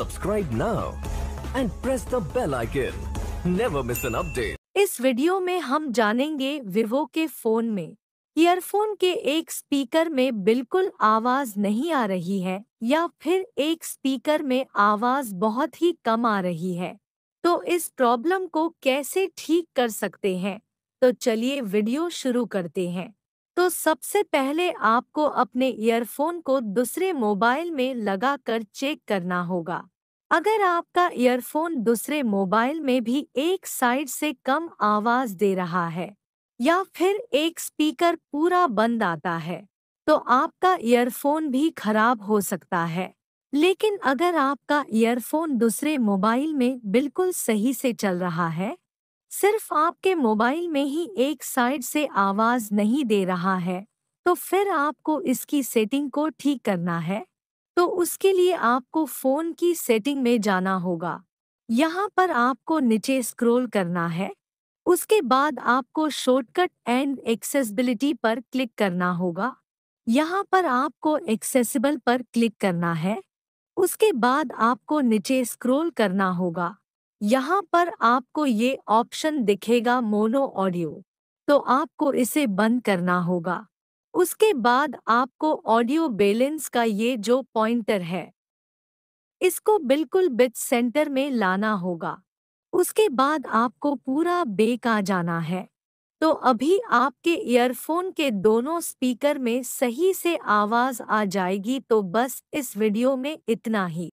subscribe now and press the bell icon. Never miss an update. इस video में हम जानेंगे विवो के फोन में ईयरफोन के एक स्पीकर में बिल्कुल आवाज नहीं आ रही है या फिर एक स्पीकर में आवाज बहुत ही कम आ रही है तो इस प्रॉब्लम को कैसे ठीक कर सकते हैं तो चलिए वीडियो शुरू करते हैं तो सबसे पहले आपको अपने ईयरफोन को दूसरे मोबाइल में लगाकर चेक करना होगा अगर आपका ईयरफोन दूसरे मोबाइल में भी एक साइड से कम आवाज दे रहा है या फिर एक स्पीकर पूरा बंद आता है तो आपका ईयरफोन भी खराब हो सकता है लेकिन अगर आपका ईयरफोन दूसरे मोबाइल में बिल्कुल सही से चल रहा है सिर्फ आपके मोबाइल में ही एक साइड से आवाज नहीं दे रहा है तो फिर आपको इसकी सेटिंग को ठीक करना है तो उसके लिए आपको फोन की सेटिंग में जाना होगा यहाँ पर आपको नीचे स्क्रॉल करना है उसके बाद आपको शॉर्टकट एंड एक्सेसिबिलिटी पर क्लिक करना होगा यहाँ पर आपको एक्सेसिबल पर क्लिक करना है उसके बाद आपको नीचे स्क्रॉल करना होगा यहाँ पर आपको ये ऑप्शन दिखेगा मोनो ऑडियो तो आपको इसे बंद करना होगा उसके बाद आपको ऑडियो बैलेंस का ये जो पॉइंटर है इसको बिल्कुल बिच सेंटर में लाना होगा उसके बाद आपको पूरा बेक आ जाना है तो अभी आपके ईयरफोन के दोनों स्पीकर में सही से आवाज़ आ जाएगी तो बस इस वीडियो में इतना ही